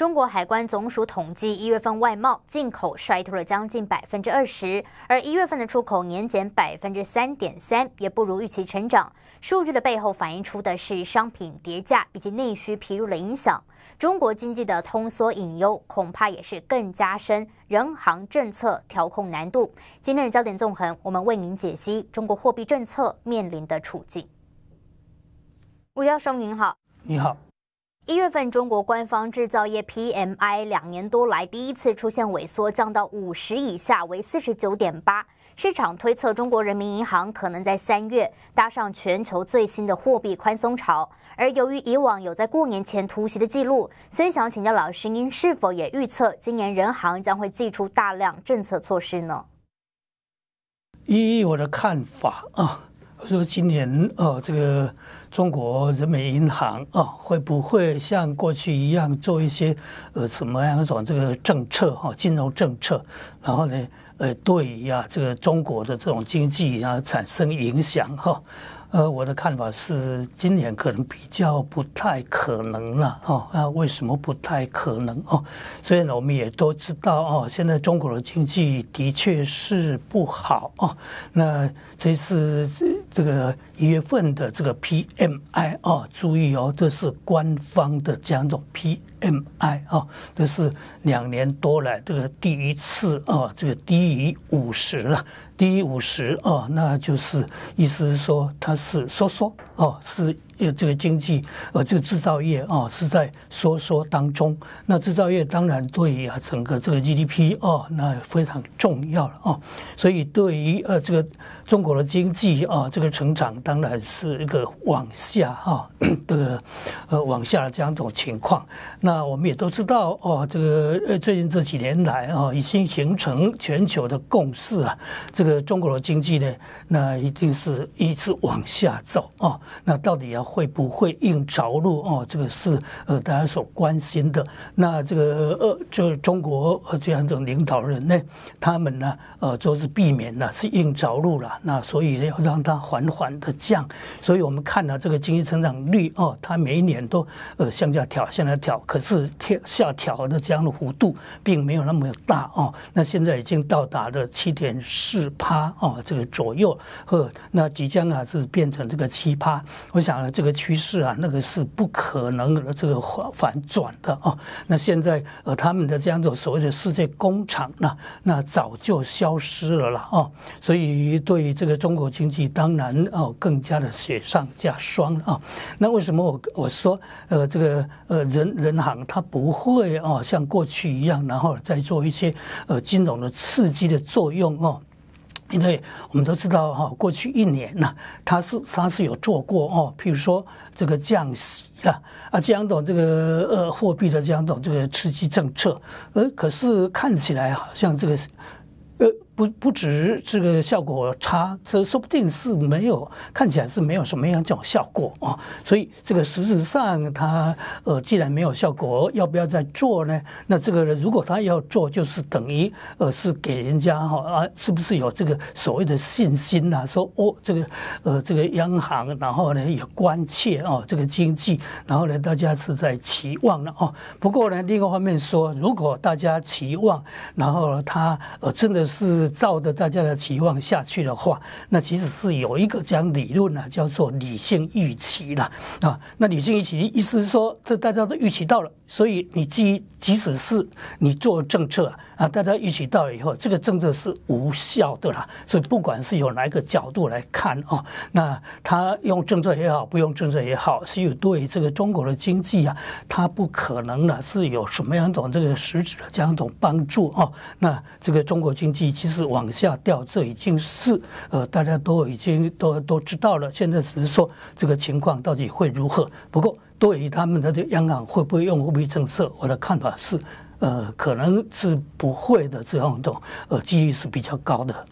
中国海关总署统计，一月份外贸进口衰退了将近百分之二十，而一月份的出口年减百分之三点三，也不如预期成长。数据的背后反映出的是商品叠价以及内需疲弱的影响。中国经济的通缩隐忧恐怕也是更加深，人行政策调控难度。今天的焦点纵横，我们为您解析中国货币政策面临的处境。吴教授您好，你好。一月份，中国官方制造业 PMI 两年多来第一次出现萎缩，降到五十以下，为四十九点八。市场推测，中国人民银行可能在三月搭上全球最新的货币宽松潮。而由于以往有在过年前突袭的记录，所以想请教老师，您是否也预测今年人行将会祭出大量政策措施呢？依我的看法啊。说今年哦，这个中国人民银行啊，会不会像过去一样做一些呃什么样一种这个政策哈？金融政策，然后呢，呃，对于啊这个中国的这种经济啊产生影响哈？呃，我的看法是，今年可能比较不太可能了哦。那为什么不太可能哦？所以呢，我们也都知道哦，现在中国的经济的确是不好哦。那这次这。这个一月份的这个 PMI 啊，注意哦，这是官方的这样一种 PMI 啊，这是两年多来这个第一次啊，这个低于五十了，低于五十啊，那就是意思是说它是收缩哦，是。呃，这个经济，呃，这个制造业啊，是在收缩当中。那制造业当然对于整个这个 GDP 啊，那非常重要了啊。所以对于呃这个中国的经济啊，这个成长当然是一个往下哈的，呃，往下的这样一种情况。那我们也都知道哦，这个呃最近这几年来啊，已经形成全球的共识了。这个中国的经济呢，那一定是一直往下走啊。那到底要？会不会硬着陆哦？这个是呃大家所关心的。那这个呃，就是中国这样一种领导人呢，他们呢呃，就是避免了是硬着陆了。那所以要让它缓缓的降。所以我们看到这个经济成长率哦，它每一年都呃向下调，向下调，可是调下调的这样的幅度并没有那么大哦。那现在已经到达了七点四帕哦这个左右，呵，那即将啊是变成这个七趴，我想呢这。这个趋势啊，那个是不可能这个反反转的啊。那现在呃，他们的这样一种所谓的世界工厂呢，那早就消失了啦啊。所以对于这个中国经济，当然哦，更加的雪上加霜啊。那为什么我我说呃这个呃人人行它不会哦像过去一样，然后再做一些呃金融的刺激的作用啊？因为我们都知道哈，过去一年呢，它是它是有做过哦，譬如说这个降息了，啊，这样种这个呃货币的这样种这个刺激政策，呃，可是看起来好像这个。不不止这个效果差，这说不定是没有，看起来是没有什么样这种效果啊。所以这个实质上，它呃既然没有效果，要不要再做呢？那这个如果他要做，就是等于呃是给人家哈啊，是不是有这个所谓的信心啊？说哦，这个呃这个央行，然后呢也关切哦这个经济，然后呢大家是在期望了哦。不过呢，另一个方面说，如果大家期望，然后他呃真的是。照着大家的期望下去的话，那其实是有一个这样理论呢，叫做理性预期了啊。那理性预期意思是说，这大家都预期到了，所以你即即使是你做政策啊，大家预期到了以后，这个政策是无效的啦。所以不管是有哪一个角度来看啊，那他用政策也好，不用政策也好，是有对这个中国的经济啊，它不可能呢是有什么样一种这个实质的这样一种帮助哦。那这个中国经济其实。是往下掉，这已经是呃，大家都已经都都知道了。现在只是说这个情况到底会如何？不过对于他们的这央行会不会用货币政策，我的看法是，呃，可能是不会的，这样的呃几率是比较高的。